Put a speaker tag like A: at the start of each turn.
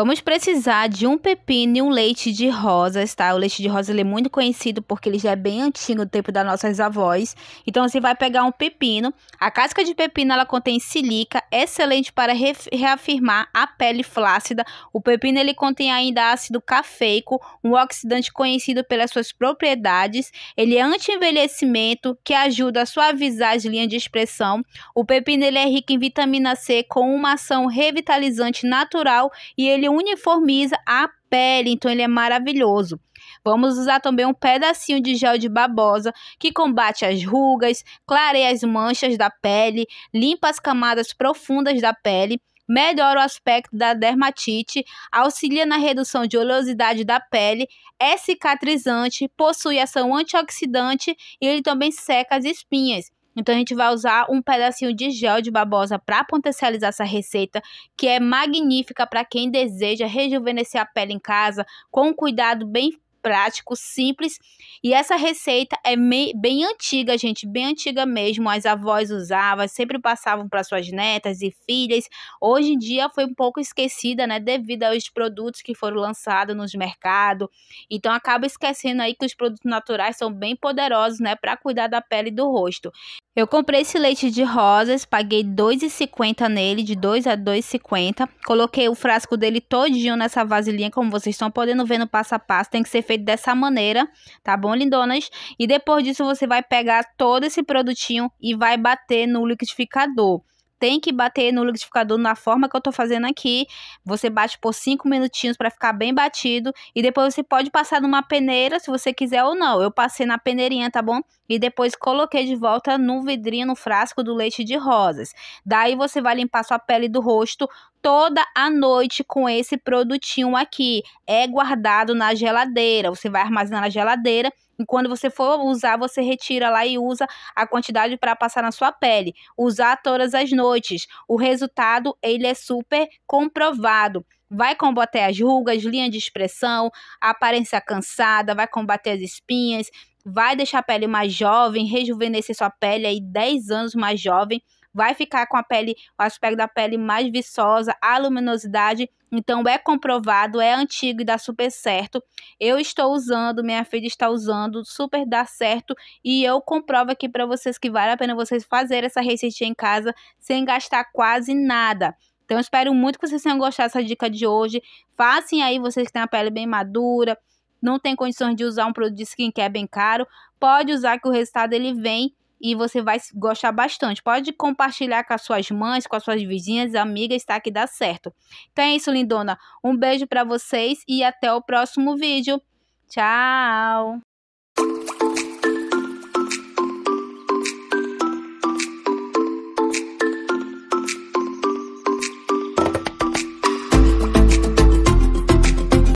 A: Vamos precisar de um pepino e um leite de rosas, tá? O leite de rosa ele é muito conhecido porque ele já é bem antigo do tempo das nossas avós. Então você vai pegar um pepino. A casca de pepino ela contém silica, excelente para re reafirmar a pele flácida. O pepino ele contém ainda ácido cafeico, um oxidante conhecido pelas suas propriedades. Ele é anti-envelhecimento que ajuda a suavizar as linhas de expressão. O pepino ele é rico em vitamina C com uma ação revitalizante natural e ele ele uniformiza a pele, então ele é maravilhoso. Vamos usar também um pedacinho de gel de babosa que combate as rugas, clareia as manchas da pele, limpa as camadas profundas da pele, melhora o aspecto da dermatite, auxilia na redução de oleosidade da pele, é cicatrizante, possui ação antioxidante e ele também seca as espinhas. Então a gente vai usar um pedacinho de gel de babosa para potencializar essa receita, que é magnífica para quem deseja rejuvenescer a pele em casa com um cuidado bem prático, simples. E essa receita é bem antiga, gente, bem antiga mesmo. As avós usavam, sempre passavam para suas netas e filhas. Hoje em dia foi um pouco esquecida, né, devido aos produtos que foram lançados nos mercados. Então acaba esquecendo aí que os produtos naturais são bem poderosos, né, para cuidar da pele e do rosto. Eu comprei esse leite de rosas, paguei 2,50 nele, de 2 a 2,50. Coloquei o frasco dele todinho nessa vasilhinha, como vocês estão podendo ver no passo a passo. Tem que ser feito dessa maneira, tá bom, lindonas? E depois disso, você vai pegar todo esse produtinho e vai bater no liquidificador tem que bater no liquidificador na forma que eu tô fazendo aqui. Você bate por 5 minutinhos para ficar bem batido e depois você pode passar numa peneira se você quiser ou não. Eu passei na peneirinha, tá bom? E depois coloquei de volta no vidrinho, no frasco do leite de rosas. Daí você vai limpar sua pele do rosto toda a noite com esse produtinho aqui. É guardado na geladeira. Você vai armazenar na geladeira e quando você for usar, você retira lá e usa a quantidade para passar na sua pele. Usar todas as noites. O resultado, ele é super comprovado. Vai combater as rugas, linha de expressão, aparência cansada, vai combater as espinhas, vai deixar a pele mais jovem, rejuvenescer sua pele aí 10 anos mais jovem vai ficar com a pele, o aspecto da pele mais viçosa, a luminosidade. Então é comprovado, é antigo e dá super certo. Eu estou usando, minha filha está usando, super dá certo e eu comprovo aqui para vocês que vale a pena vocês fazerem essa receitinha em casa sem gastar quase nada. Então espero muito que vocês tenham gostado dessa dica de hoje. Façam aí vocês que têm a pele bem madura, não tem condições de usar um produto de skincare bem caro, pode usar que o resultado ele vem e você vai gostar bastante. Pode compartilhar com as suas mães, com as suas vizinhas, amigas, tá? Que dá certo. Então é isso, lindona. Um beijo para vocês e até o próximo vídeo. Tchau!